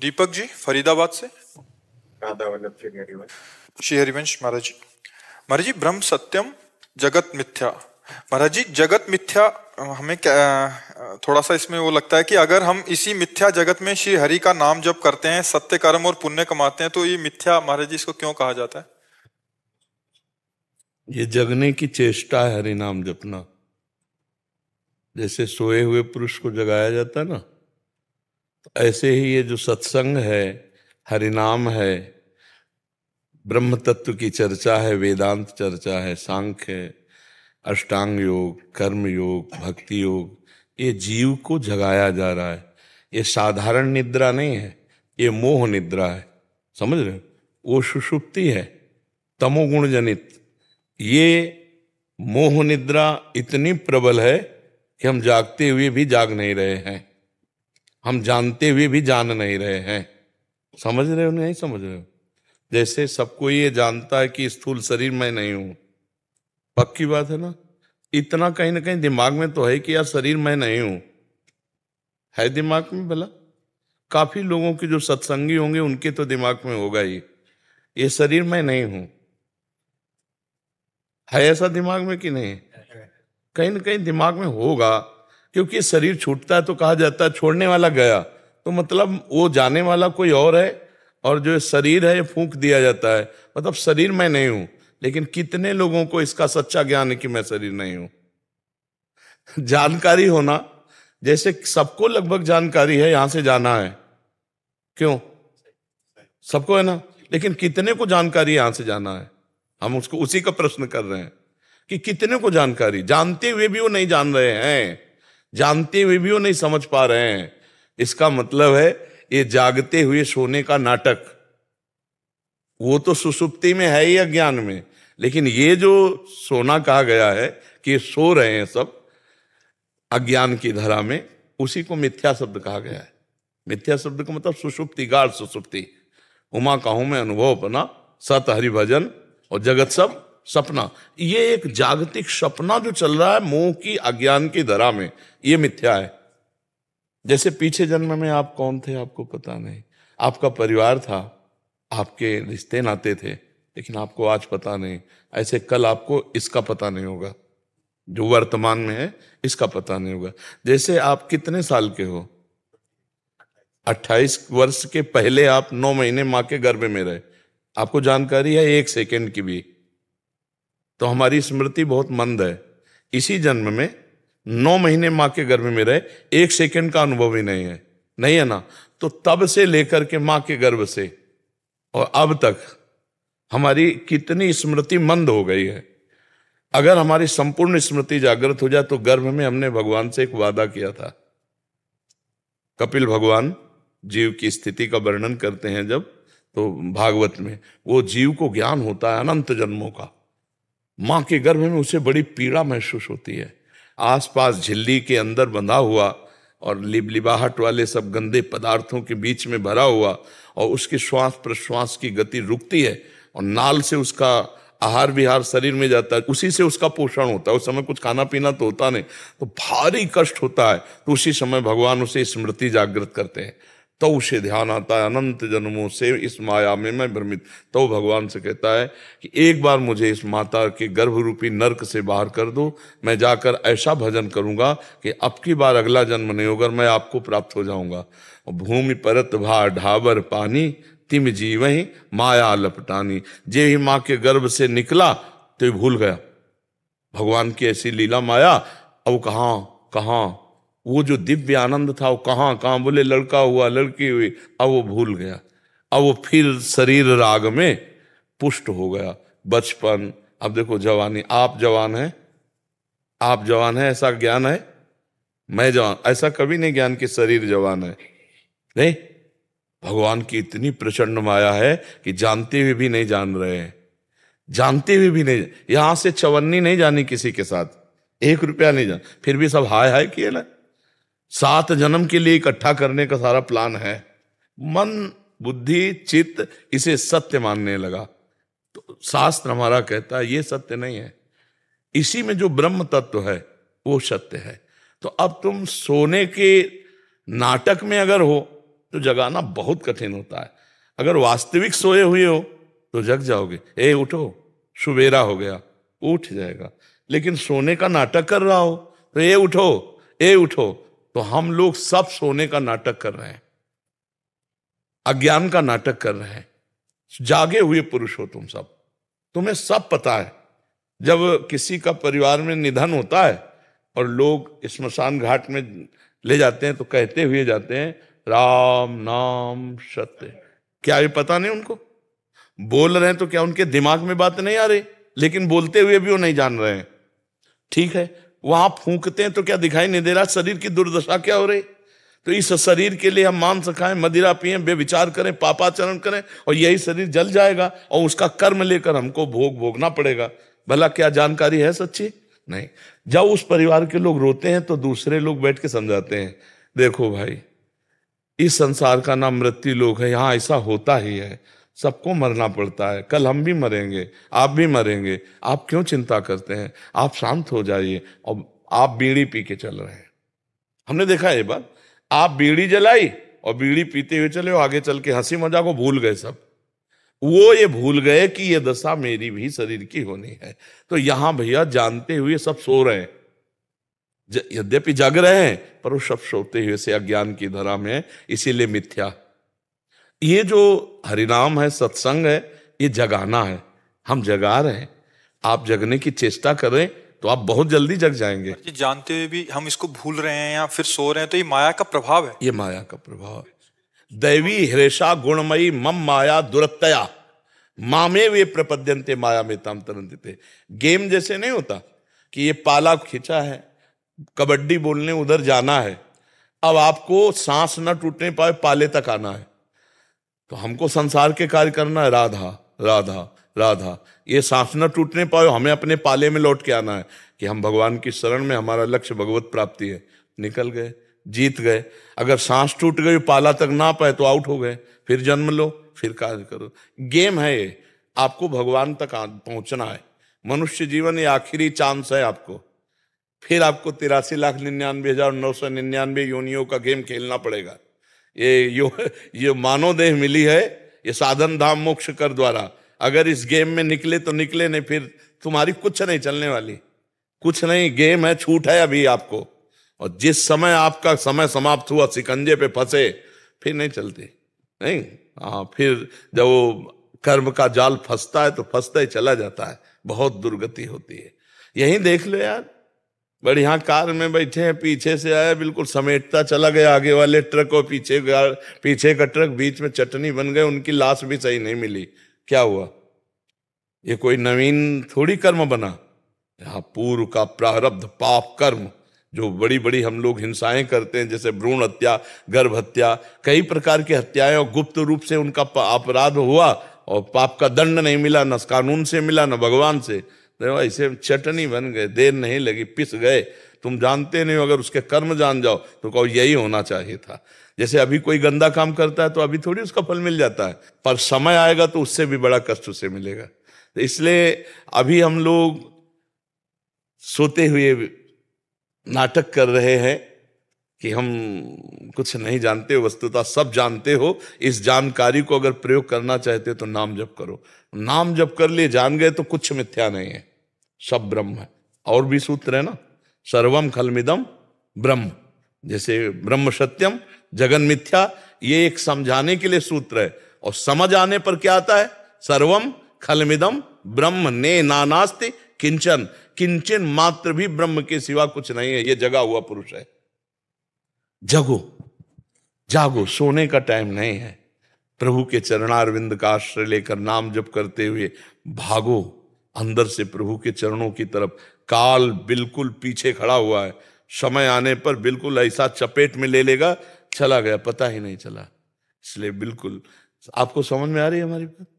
दीपक जी फरीदाबाद से श्री हरिवंश महाराज जी महाराज जी ब्रह्म सत्यम जगत मिथ्या महाराज जी जगत मिथ्या हमें क्या थोड़ा सा इसमें वो लगता है कि अगर हम इसी मिथ्या जगत में श्री हरि का नाम जब करते हैं सत्य कर्म और पुण्य कमाते हैं तो ये मिथ्या महाराज जी इसको क्यों कहा जाता है ये जगने की चेष्टा है हरि नाम जपना जैसे सोए हुए पुरुष को जगाया जाता है ना ऐसे ही ये जो सत्संग है हरिनाम है ब्रह्म तत्व की चर्चा है वेदांत चर्चा है सांख्य है अष्टांग योग कर्म योग भक्ति योग ये जीव को जगाया जा रहा है ये साधारण निद्रा नहीं है ये मोह निद्रा है समझ रहे वो सुषुप्ति है तमोगुण जनित ये मोह निद्रा इतनी प्रबल है कि हम जागते हुए भी जाग नहीं रहे हैं हम जानते हुए भी जान नहीं रहे हैं समझ रहे हो नहीं समझ रहे हो जैसे सबको ये जानता है कि स्थूल शरीर में नहीं हूं पक्की बात है ना इतना कहीं ना कहीं दिमाग में तो है कि यार शरीर में नहीं हूं है दिमाग में भला काफी लोगों के जो सत्संगी होंगे उनके तो दिमाग में होगा ही ये शरीर में नहीं हूं है ऐसा दिमाग में कि नहीं कहीं ना कहीं दिमाग में होगा क्योंकि शरीर छूटता है तो कहा जाता है छोड़ने वाला गया तो मतलब वो जाने वाला कोई और है और जो शरीर है ये फूंक दिया जाता है मतलब शरीर मैं नहीं हूं लेकिन कितने लोगों को इसका सच्चा ज्ञान है कि मैं शरीर नहीं हूं जानकारी होना जैसे सबको लगभग जानकारी है यहां से जाना है क्यों सबको है ना लेकिन कितने को जानकारी यहां से जाना है हम उसको उसी का प्रश्न कर रहे हैं कि कितने को जानकारी जानते हुए भी वो नहीं जान रहे हैं जानते हुए भी वो नहीं समझ पा रहे हैं इसका मतलब है ये जागते हुए सोने का नाटक वो तो सुसुप्ति में है ही अज्ञान में लेकिन ये जो सोना कहा गया है कि ये सो रहे हैं सब अज्ञान की धरा में उसी को मिथ्या शब्द कहा गया है मिथ्या शब्द का मतलब सुषुप्ति गाढ़ सुषुप्ति उमा कहूं मैं अनुभव अपना सत हरि भजन और जगत सब सपना ये एक जागतिक सपना जो चल रहा है मोह की अज्ञान की धरा में ये मिथ्या है जैसे पीछे जन्म में आप कौन थे आपको पता नहीं आपका परिवार था आपके रिश्ते नाते थे लेकिन आपको आज पता नहीं ऐसे कल आपको इसका पता नहीं होगा जो वर्तमान में है इसका पता नहीं होगा जैसे आप कितने साल के हो 28 वर्ष के पहले आप 9 महीने मां के गर्भ में रहे आपको जानकारी है एक सेकेंड की भी तो हमारी स्मृति बहुत मंद है इसी जन्म में नौ महीने माँ के गर्भ में रहे एक सेकंड का अनुभव ही नहीं है नहीं है ना तो तब से लेकर के माँ के गर्भ से और अब तक हमारी कितनी स्मृति मंद हो गई है अगर हमारी संपूर्ण स्मृति जागृत हो जाए तो गर्भ में हमने भगवान से एक वादा किया था कपिल भगवान जीव की स्थिति का वर्णन करते हैं जब तो भागवत में वो जीव को ज्ञान होता है अनंत जन्मों का माँ के गर्भ में उसे बड़ी पीड़ा महसूस होती है आसपास झिल्ली के अंदर बंधा हुआ और लिबलिबाहट वाले सब गंदे पदार्थों के बीच में भरा हुआ और उसकी श्वास प्रश्वास की गति रुकती है और नाल से उसका आहार विहार शरीर में जाता है उसी से उसका पोषण होता है उस समय कुछ खाना पीना तो होता नहीं तो भारी कष्ट होता है तो उसी समय भगवान उसे स्मृति जागृत करते हैं तो उसे ध्यान आता है अनंत जन्मों से इस माया में मैं भ्रमित तो भगवान से कहता है कि एक बार मुझे इस माता के गर्भ रूपी नरक से बाहर कर दो मैं जाकर ऐसा भजन करूंगा कि अब की बार अगला जन्म नहीं होगा मैं आपको प्राप्त हो जाऊंगा भूमि परत भा ढाबर पानी तिम जीव ही माया लपटानी जे ही माँ के गर्भ से निकला तो भूल गया भगवान की ऐसी लीला माया अब कहाँ कहाँ वो जो दिव्य आनंद था वो कहाँ कहाँ बोले लड़का हुआ लड़की हुई अब वो भूल गया अब वो फिर शरीर राग में पुष्ट हो गया बचपन अब देखो जवानी आप जवान हैं आप जवान हैं ऐसा ज्ञान है मैं जवान ऐसा कभी नहीं ज्ञान कि शरीर जवान है नहीं भगवान की इतनी प्रचंड माया है कि जानते हुए भी, भी नहीं जान रहे हैं जानते हुए भी, भी नहीं यहां से चवन्नी नहीं जानी किसी के साथ एक रुपया नहीं जान फिर भी सब हाय हाय किए ना सात जन्म के लिए इकट्ठा करने का सारा प्लान है मन बुद्धि चित्त इसे सत्य मानने लगा तो शास्त्र हमारा कहता है ये सत्य नहीं है इसी में जो ब्रह्म तत्व है वो सत्य है तो अब तुम सोने के नाटक में अगर हो तो जगाना बहुत कठिन होता है अगर वास्तविक सोए हुए हो तो जग जाओगे ए उठो सुबेरा हो गया उठ जाएगा लेकिन सोने का नाटक कर रहा हो तो ए उठो ए उठो तो हम लोग सब सोने का नाटक कर रहे हैं अज्ञान का नाटक कर रहे हैं जागे हुए पुरुष हो तुम सब तुम्हें सब पता है जब किसी का परिवार में निधन होता है और लोग स्मशान घाट में ले जाते हैं तो कहते हुए जाते हैं राम नाम सत्य क्या ये पता नहीं उनको बोल रहे हैं तो क्या उनके दिमाग में बात नहीं आ रही लेकिन बोलते हुए भी वो नहीं जान रहे हैं ठीक है वहां फूकते हैं तो क्या दिखाई नहीं दे रहा शरीर की दुर्दशा क्या हो रही तो इस शरीर के लिए हम मांस खाएं मदिरा पिए बेविचार करें पापाचरण करें और यही शरीर जल जाएगा और उसका कर्म लेकर हमको भोग भोगना पड़ेगा भला क्या जानकारी है सच्ची नहीं जब उस परिवार के लोग रोते हैं तो दूसरे लोग बैठ के समझाते हैं देखो भाई इस संसार का नाम मृत्यु लोग है यहाँ ऐसा होता ही है सबको मरना पड़ता है कल हम भी मरेंगे आप भी मरेंगे आप क्यों चिंता करते हैं आप शांत हो जाइए और आप बीड़ी पी के चल रहे हैं हमने देखा ये बात आप बीड़ी जलाई और बीड़ी पीते हुए चले आगे चल के हंसी मजा को भूल गए सब वो ये भूल गए कि ये दशा मेरी भी शरीर की होनी है तो यहां भैया जानते हुए सब सो रहे हैं यद्यपि जग रहे हैं पर वो सब सोते हुए से अज्ञान की धरा में इसीलिए मिथ्या ये जो हरिनाम है सत्संग है ये जगाना है हम जगा रहे हैं आप जगने की चेष्टा करें तो आप बहुत जल्दी जग जाएंगे ये जानते हुए भी हम इसको भूल रहे हैं या फिर सो रहे हैं तो ये माया का प्रभाव है ये माया का प्रभाव है दैवी हृषा गुणमयी मम माया दुरतया मामे वे प्रपद्यंते माया में तरन तरंते गेम जैसे नहीं होता कि ये पाला खींचा है कबड्डी बोलने उधर जाना है अब आपको सांस ना टूटने पाए पाले तक आना है तो हमको संसार के कार्य करना है राधा राधा राधा ये सांस न टूटने पाओ हमें अपने पाले में लौट के आना है कि हम भगवान की शरण में हमारा लक्ष्य भगवत प्राप्ति है निकल गए जीत गए अगर सांस टूट गई पाला तक ना पाए तो आउट हो गए फिर जन्म लो फिर कार्य करो गेम है ये आपको भगवान तक पहुंचना है मनुष्य जीवन ये आखिरी चांस है आपको फिर आपको तिरासी लाख निन्यानवे हजार नौ सौ निन्यानवे योनियों का गेम खेलना पड़ेगा ये यो ये मानव देह मिली है ये साधन धाम मोक्ष कर द्वारा अगर इस गेम में निकले तो निकले नहीं फिर तुम्हारी कुछ नहीं चलने वाली कुछ नहीं गेम है छूट है अभी आपको और जिस समय आपका समय समाप्त हुआ सिकंजे पे फंसे फिर नहीं चलते नहीं हाँ फिर जब वो कर्म का जाल फंसता है तो फंसता ही चला जाता है बहुत दुर्गति होती है यही देख लो यार बढ़िया कार में बैठे हैं पीछे से आया बिल्कुल समेटता चला गया आगे वाले ट्रक और पीछे पीछे का ट्रक बीच में चटनी बन गए उनकी लाश भी सही नहीं मिली क्या हुआ ये कोई नवीन थोड़ी कर्म बना यहाँ पूर्व का प्रारब्ध पाप कर्म जो बड़ी बड़ी हम लोग हिंसाएं करते हैं जैसे भ्रूण हत्या गर्भ हत्या कई प्रकार की हत्याएं और गुप्त रूप से उनका अपराध हुआ और पाप का दंड नहीं मिला न कानून से मिला न भगवान से देखो ऐसे चटनी बन गए देर नहीं लगी पिस गए तुम जानते नहीं हो अगर उसके कर्म जान जाओ तो कहो यही होना चाहिए था जैसे अभी कोई गंदा काम करता है तो अभी थोड़ी उसका फल मिल जाता है पर समय आएगा तो उससे भी बड़ा कष्ट उसे मिलेगा तो इसलिए अभी हम लोग सोते हुए नाटक कर रहे हैं कि हम कुछ नहीं जानते हो वस्तुता सब जानते हो इस जानकारी को अगर प्रयोग करना चाहते हो तो नाम जप करो नाम जप कर लिए जान गए तो कुछ मिथ्या नहीं है सब ब्रह्म है और भी सूत्र है ना सर्वम खलमिदम ब्रह्म जैसे ब्रह्म सत्यम जगन मिथ्या ये एक समझाने के लिए सूत्र है और समझ आने पर क्या आता है सर्वम खलमिदम ब्रह्म ने नानास्ति किंचन किंचन मात्र भी ब्रह्म के सिवा कुछ नहीं है ये जगा हुआ पुरुष है जगो जागो सोने का टाइम नहीं है प्रभु के चरणारविंद का आश्रय लेकर नाम जप करते हुए भागो अंदर से प्रभु के चरणों की तरफ काल बिल्कुल पीछे खड़ा हुआ है समय आने पर बिल्कुल ऐसा चपेट में ले लेगा चला गया पता ही नहीं चला इसलिए बिल्कुल आपको समझ में आ रही है हमारी बात